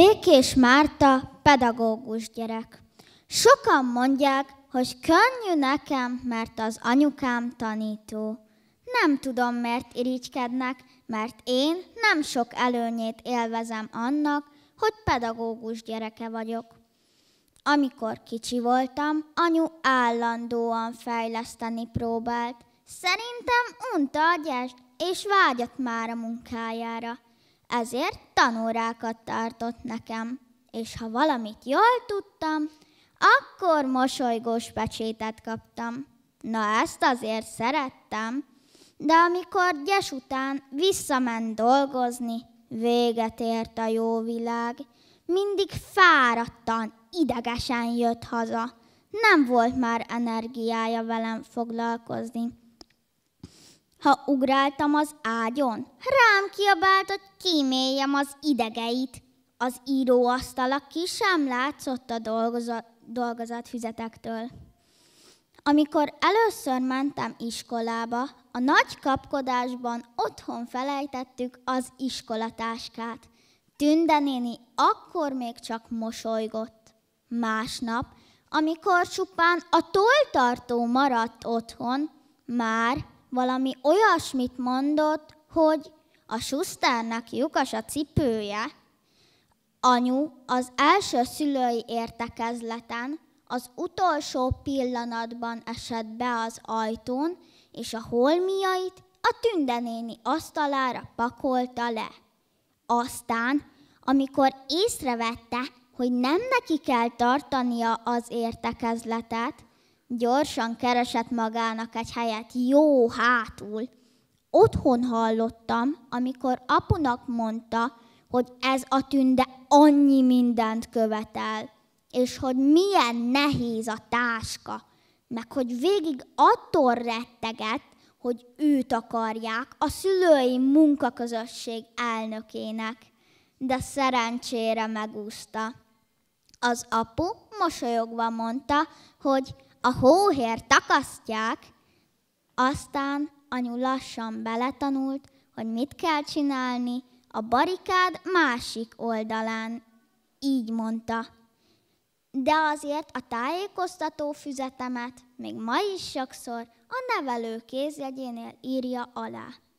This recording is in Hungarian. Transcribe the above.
Békés Márta, pedagógus gyerek. Sokan mondják, hogy könnyű nekem, mert az anyukám tanító. Nem tudom, mert irigykednek, mert én nem sok előnyét élvezem annak, hogy pedagógus gyereke vagyok. Amikor kicsi voltam, anyu állandóan fejleszteni próbált. Szerintem unta a gyerst, és vágyat már a munkájára ezért tanórákat tartott nekem, és ha valamit jól tudtam, akkor mosolygós pecsétet kaptam. Na ezt azért szerettem, de amikor gyes után visszament dolgozni, véget ért a jó világ. Mindig fáradtan, idegesen jött haza. Nem volt már energiája velem foglalkozni ha ugráltam az ágyon. Rám kiabált, hogy kíméljem az idegeit. Az íróasztala ki sem látszott a dolgozat, füzetektől. Amikor először mentem iskolába, a nagy kapkodásban otthon felejtettük az iskolatáskát. Tünde néni akkor még csak mosolygott. Másnap, amikor csupán a toltartó maradt otthon, már valami olyasmit mondott, hogy a susztárnak lyukas a cipője. Anyu az első szülői értekezleten az utolsó pillanatban esett be az ajtón, és a holmiait a tündenéni asztalára pakolta le. Aztán, amikor észrevette, hogy nem neki kell tartania az értekezletet, Gyorsan keresett magának egy helyet jó hátul. Otthon hallottam, amikor apunak mondta, hogy ez a tünde annyi mindent követel, és hogy milyen nehéz a táska, meg hogy végig attól retteget, hogy őt akarják a szülői munkaközösség elnökének. De szerencsére megúszta. Az apu mosolyogva mondta, hogy a hóhér takasztják, aztán anyu lassan beletanult, hogy mit kell csinálni a barikád másik oldalán. Így mondta. De azért a tájékoztató füzetemet még ma is sokszor a nevelő kézjegyénél írja alá.